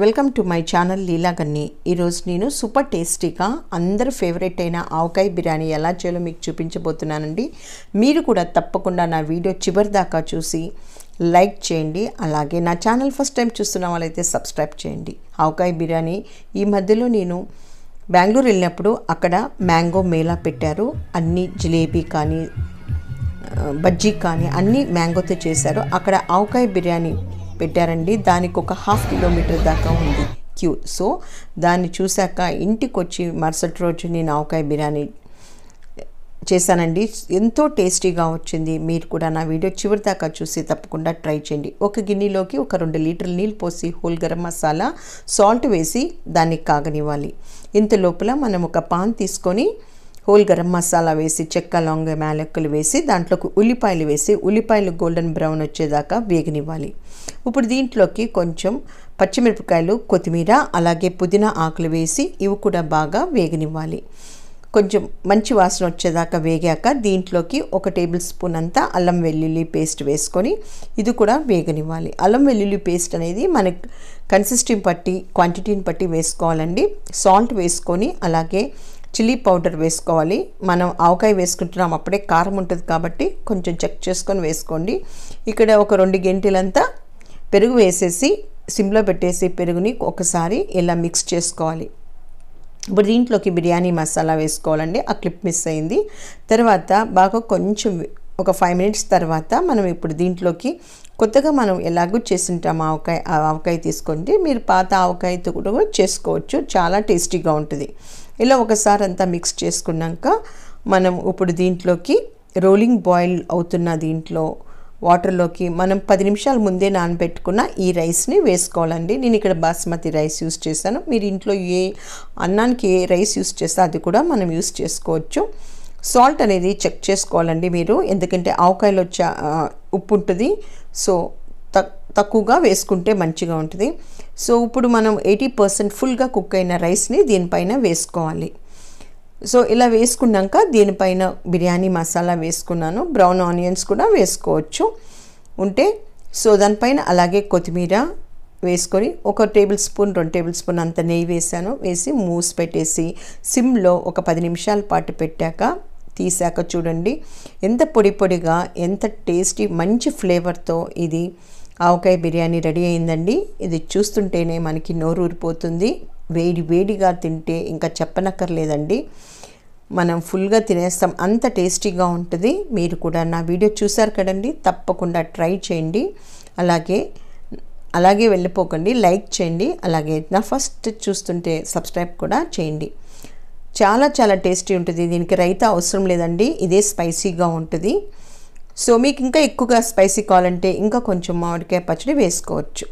welcome to my channel Leela ఈరోజు నేను super టేస్టీగా అందరు ఫేవరెట్ అయిన ఆవకాయ బిర్యానీ ఎలా చేయాలో మీకు చూపించబోతున్నానండి మీరు కూడా తప్పకుండా నా వీడియో చివరి దాకా చూసి లైక్ చేయండి అలాగే నా ఛానల్ ఫస్ట్ టైం చూస్తున్న వాళ్ళైతే సబ్స్క్రైబ్ చేయండి ఆవకాయ బిర్యానీ ఈ మధ్యలో నేను బెంగళూరు వెళ్ళినప్పుడు అక్కడ మ్యాంగో మేళా పెట్టారు అన్ని జిలేబీ కానీ బజ్జీ కానీ అన్నీ మ్యాంగోతో చేశారు అక్కడ ఆవకాయ బిర్యానీ పెట్టారండి దానికి ఒక హాఫ్ కిలోమీటర్ దాకా ఉంది క్యూ సో దాన్ని చూశాక ఇంటికి వచ్చి మరుసటి రోజు నేను ఆవకాయ బిర్యానీ చేశానండి ఎంతో టేస్టీగా వచ్చింది మీరు కూడా నా వీడియో చివరి దాకా చూసి తప్పకుండా ట్రై చేయండి ఒక గిన్నెలోకి ఒక రెండు లీటర్ల నీళ్ళు పోసి హోల్ గరం మసాలా సాల్ట్ వేసి దాన్ని కాగనివ్వాలి ఇంత లోపల మనం ఒక పాన్ తీసుకొని హోల్ గరం మసాలా వేసి చెక్క లవంగ మేలెక్కలు వేసి దాంట్లోకి ఉల్లిపాయలు వేసి ఉల్లిపాయలు గోల్డెన్ బ్రౌన్ వచ్చేదాకా వేగనివ్వాలి ఇప్పుడు దీంట్లోకి కొంచెం పచ్చిమిరపకాయలు కొత్తిమీర అలాగే పుదీనా ఆకులు వేసి ఇవి కూడా బాగా వేగనివ్వాలి కొంచెం మంచి వాసన వచ్చేదాకా వేగాక దీంట్లోకి ఒక టేబుల్ స్పూన్ అంతా అల్లం వెల్లుల్లి పేస్ట్ వేసుకొని ఇది కూడా వేగనివ్వాలి అల్లం వెల్లుల్లి పేస్ట్ అనేది మనకు కన్సిస్టెంట్ బట్టి క్వాంటిటీని బట్టి వేసుకోవాలండి సాల్ట్ వేసుకొని అలాగే చిల్లీ పౌడర్ వేసుకోవాలి మనం ఆవకాయ వేసుకుంటున్నాం అప్పుడే కారం ఉంటుంది కాబట్టి కొంచెం చెక్ చేసుకొని వేసుకోండి ఇక్కడ ఒక రెండు గంటలంతా పెరుగు వేసేసి సిమ్లో పెట్టేసి పెరుగుని ఒకసారి ఇలా మిక్స్ చేసుకోవాలి ఇప్పుడు దీంట్లోకి బిర్యానీ మసాలా వేసుకోవాలండి ఆ క్లిప్ మిస్ అయింది తర్వాత బాగా కొంచెం ఒక ఫైవ్ మినిట్స్ తర్వాత మనం ఇప్పుడు దీంట్లోకి కొత్తగా మనం ఎలాగూ చేసింటాం ఆవకాయ ఆవకాయ తీసుకోండి మీరు పాత ఆవకాయతో కూడా చేసుకోవచ్చు చాలా టేస్టీగా ఉంటుంది ఇలా ఒకసారి అంతా మిక్స్ చేసుకున్నాక మనం ఇప్పుడు దీంట్లోకి రోలింగ్ బాయిల్ అవుతున్న దీంట్లో వాటర్లోకి మనం పది నిమిషాల ముందే నానబెట్టుకున్న ఈ రైస్ని వేసుకోవాలండి నేను ఇక్కడ బాస్మతి రైస్ యూస్ చేశాను మీరు ఇంట్లో ఏ అన్నానికి ఏ రైస్ యూస్ చేస్తే అది కూడా మనం యూస్ చేసుకోవచ్చు సాల్ట్ అనేది చెక్ చేసుకోవాలండి మీరు ఎందుకంటే ఆవకాయలో ఉప్పు ఉంటుంది సో తక్ తక్కువగా వేసుకుంటే మంచిగా ఉంటుంది సో ఇప్పుడు మనం ఎయిటీ పర్సెంట్ ఫుల్గా కుక్ అయిన రైస్ని దీనిపైన వేసుకోవాలి సో ఇలా వేసుకున్నాక దీనిపైన బిర్యానీ మసాలా వేసుకున్నాను బ్రౌన్ ఆనియన్స్ కూడా వేసుకోవచ్చు ఉంటే సో దానిపైన అలాగే కొత్తిమీర వేసుకొని ఒక టేబుల్ స్పూన్ రెండు టేబుల్ స్పూన్ అంత నెయ్యి వేసాను వేసి మూసి పెట్టేసి సిమ్లో ఒక పది నిమిషాల పాటు పెట్టాక తీసాక చూడండి ఎంత పొడి పొడిగా ఎంత టేస్టీ మంచి ఫ్లేవర్తో ఇది ఆవకాయ బిర్యానీ రెడీ అయిందండి ఇది చూస్తుంటేనే మనకి నోరు ఊరిపోతుంది వేడి వేడిగా తింటే ఇంకా చెప్పనక్కర్లేదండి మనం ఫుల్గా తినేస్తాం అంత టేస్టీగా ఉంటుంది మీరు కూడా నా వీడియో చూసారు కదండి తప్పకుండా ట్రై చేయండి అలాగే అలాగే వెళ్ళిపోకండి లైక్ చేయండి అలాగే నా ఫస్ట్ చూస్తుంటే సబ్స్క్రైబ్ కూడా చేయండి చాలా చాలా టేస్టీ ఉంటుంది దీనికి రైతా అవసరం లేదండి ఇదే స్పైసీగా ఉంటుంది సో మీకు ఇంకా ఎక్కువగా స్పైసీ కావాలంటే ఇంకా కొంచెం మామిడికాయ పచ్చడి వేసుకోవచ్చు